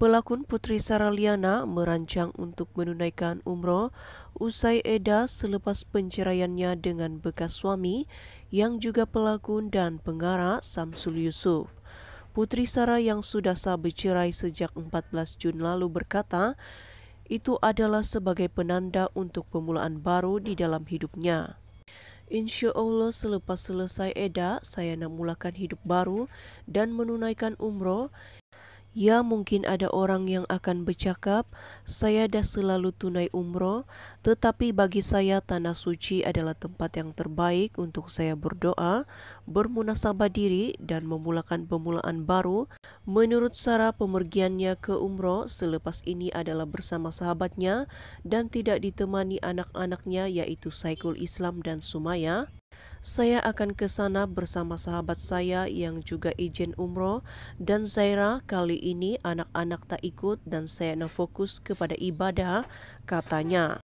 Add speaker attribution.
Speaker 1: Pelakon
Speaker 2: Putri Sarah Liana merancang untuk menunaikan umroh usai Eda selepas penceraiannya dengan bekas suami yang juga pelakon dan pengarah Samsul Yusuf. Putri Sara yang sudah sah bercerai sejak 14 Jun lalu berkata, itu adalah sebagai penanda untuk pemulaan baru di dalam hidupnya. Insya Allah selepas selesai Eda, saya nak mulakan hidup baru dan menunaikan umroh Ya mungkin ada orang yang akan bercakap, saya dah selalu tunai umroh, tetapi bagi saya tanah suci adalah tempat yang terbaik untuk saya berdoa, bermunasabah diri dan memulakan pemulaan baru. Menurut Sarah, pemergiannya ke umroh selepas ini adalah bersama sahabatnya dan tidak ditemani anak-anaknya yaitu Saikul Islam dan Sumaya. Saya akan ke sana bersama sahabat saya yang juga izin umroh dan Zaira kali ini anak-anak tak ikut dan
Speaker 1: saya fokus kepada ibadah, katanya.